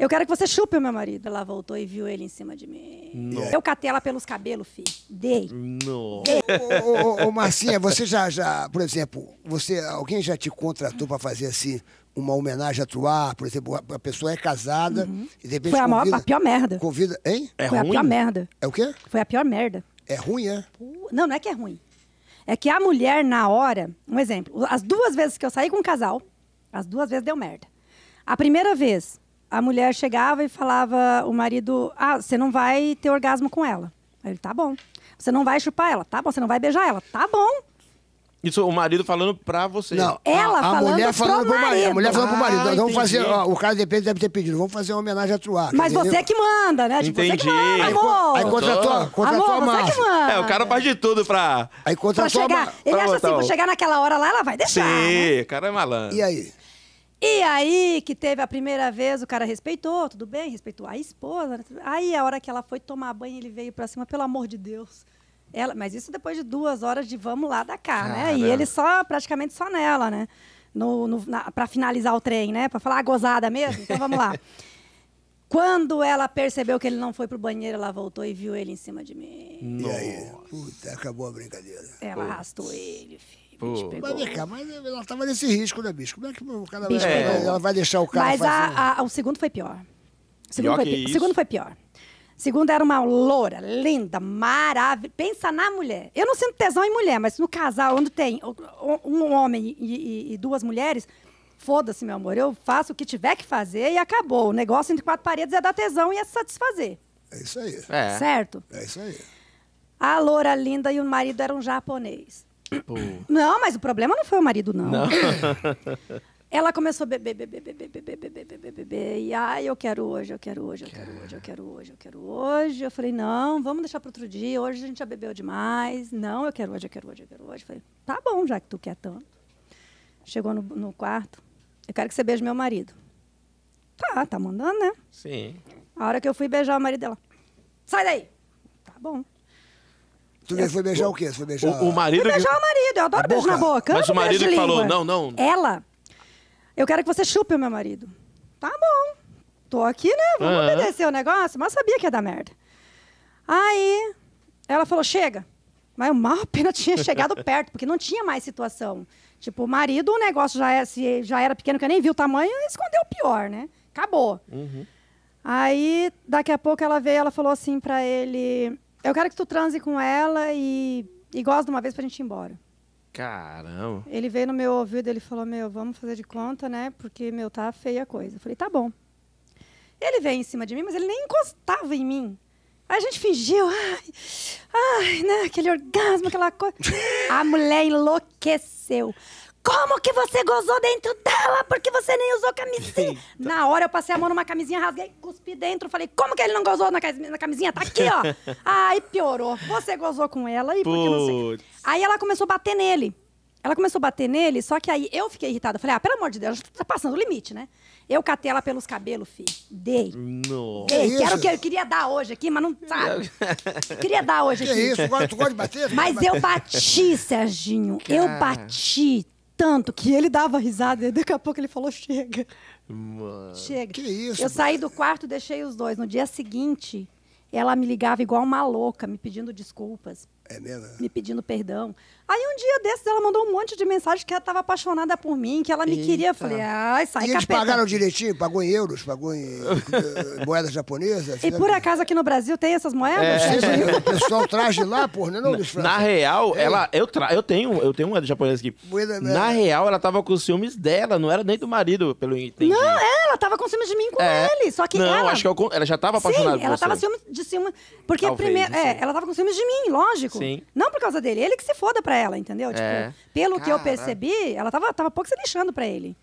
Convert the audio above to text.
Eu quero que você chupe o meu marido. Ela voltou e viu ele em cima de mim. Eu catei ela pelos cabelos, filho. Dei. Não. Ô, ô, ô, Marcinha, você já, já, por exemplo, você, alguém já te contratou para fazer assim uma homenagem a atuar? Por exemplo, a pessoa é casada uhum. e de repente Foi a, maior, a pior merda. Convida, hein? É Foi ruim? a pior merda. É o quê? Foi a pior merda. É ruim, é? Não, não é que é ruim. É que a mulher, na hora... Um exemplo. As duas vezes que eu saí com um casal, as duas vezes deu merda. A primeira vez, a mulher chegava e falava o marido: Ah, você não vai ter orgasmo com ela. Aí ele: Tá bom. Você não vai chupar ela? Tá bom. Você não vai beijar ela? Tá bom. Isso, o marido falando pra você. Não, ela a, a falando, mulher falando pro, marido. marido. A mulher falando ah, pro marido. vamos entendi. fazer, ó, o cara depende deve ter pedido. Vamos fazer uma homenagem a Truá. Mas entendeu? você é que manda, né? Tipo, entendi. Você que manda, amor. Aí, aí contratou, contratou amor, a Você é, que é manda. é, o cara faz de tudo pra. Aí contratou pra chegar. A... Ele pra acha assim, pra chegar naquela hora lá, ela vai deixar. Sim, né? o né? cara é malandro. E aí? E aí, que teve a primeira vez, o cara respeitou, tudo bem, respeitou a esposa. Né, aí, a hora que ela foi tomar banho, ele veio para cima, pelo amor de Deus. Ela, mas isso depois de duas horas de vamos lá da cá, Cara. né? Ah, e né. ele só, praticamente só nela, né? No, no para finalizar o trem, né? Para falar ah, gozada mesmo, então vamos lá. Quando ela percebeu que ele não foi pro banheiro, ela voltou e viu ele em cima de mim. E aí? Puta, acabou a brincadeira. Ela arrastou ele, filho. Tipo... Mas vem cá, mas ela tava nesse risco, né, bicho? Como é que o cara vai, é. ela vai deixar o cara Mas fazer... o segundo foi pior. O segundo, pior foi, pi... segundo foi pior. era uma loura, linda, maravilhosa. Pensa na mulher. Eu não sinto tesão em mulher, mas no casal, onde tem um homem e, e, e duas mulheres, foda-se, meu amor. Eu faço o que tiver que fazer e acabou. O negócio entre quatro paredes é dar tesão e é satisfazer. É isso aí. É. Certo? É isso aí. A loura linda e o marido era um japonês. Tipo, não, mas o problema não foi o marido, não. não. Ela começou a beber, beber, beber, beber, beber, beber, beber, E ai, eu quero hoje, eu quero hoje, eu quero hoje, eu quero hoje, eu quero hoje. Eu falei, não, vamos deixar para outro dia. Hoje a gente já bebeu demais. Não, eu quero hoje, eu quero hoje, eu quero hoje. falei, tá bom, já que tu quer tanto. Chegou no, no quarto. Eu quero que você beije meu marido. Tá, tá mandando, né? Sim. A hora que eu fui beijar o marido dela. Sai daí! Tá bom. Tu foi beijar o quê? Você foi beijar o, o marido? Foi beijar que... o marido, eu adoro beijar na boca. Mas o marido que falou, não, não. Ela, eu quero que você chupe o meu marido. Tá bom. Tô aqui, né? Vamos uh -huh. obedecer o negócio, mas sabia que ia dar merda. Aí, ela falou, chega. Mas mal pena tinha chegado perto, porque não tinha mais situação. Tipo, o marido, o negócio já era, é, se já era pequeno, que eu nem vi o tamanho, escondeu o pior, né? Acabou. Uhum. Aí, daqui a pouco, ela veio ela falou assim para ele... Eu é quero que tu transe com ela e, e gosta de uma vez pra gente ir embora. Caramba. Ele veio no meu ouvido, ele falou, meu, vamos fazer de conta, né? Porque, meu, tá feia a coisa. Eu falei, tá bom. Ele veio em cima de mim, mas ele nem encostava em mim. A gente fingiu, ai, ai, né? Aquele orgasmo, aquela coisa. A mulher enlouqueceu. Como que você gozou dentro dela? Porque você nem usou camisinha. Eita. Na hora eu passei a mão numa camisinha, rasguei, cuspi dentro. Falei, como que ele não gozou na camisinha? Tá aqui, ó. Aí piorou. Você gozou com ela e porque não sei. Aí ela começou a bater nele. Ela começou a bater nele, só que aí eu fiquei irritada. Falei, ah, pelo amor de Deus, tá passando o limite, né? Eu catei ela pelos cabelos, filho. Dei. Nossa. Dei. Que era o que eu queria dar hoje aqui, mas não sabe. queria dar hoje que aqui. Que isso? tu gosta de bater? Mas eu bati, Serginho. Cara. Eu bati tanto que ele dava risada e daqui a pouco ele falou, chega. Mano. Chega. Que isso? Eu mano. saí do quarto, deixei os dois. No dia seguinte, ela me ligava igual uma louca, me pedindo desculpas é mesmo? Né? Me pedindo perdão. Aí um dia desses ela mandou um monte de mensagem que ela estava apaixonada por mim, que ela me Eita. queria. Eu falei, ai, sai E eles pagaram direitinho? Pagou em euros? Pagou em eh, moedas moeda japonesa? E por acaso aqui no Brasil tem essas moedas? É. o pessoal traz de lá, porra, né, não, é Na real, é. ela, eu, tra... eu, tenho, eu tenho moeda japonesa aqui. Moeda, né? Na real, ela tava com ciúmes dela, não era nem do marido, pelo entendi. Não, é, ela tava com ciúmes de mim com é. ele. Só que não, ela... acho que eu... É ela já tava apaixonada Sim, por ela você. tava ciúmes de ciúmes... Porque Talvez, a primeira... É, ela tava com ciúmes de mim, lógico. Sim. Não por causa dele, ele que se foda pra ela, entendeu? Tipo, é. pelo Cara. que eu percebi, ela tava, tava pouco se lixando pra ele.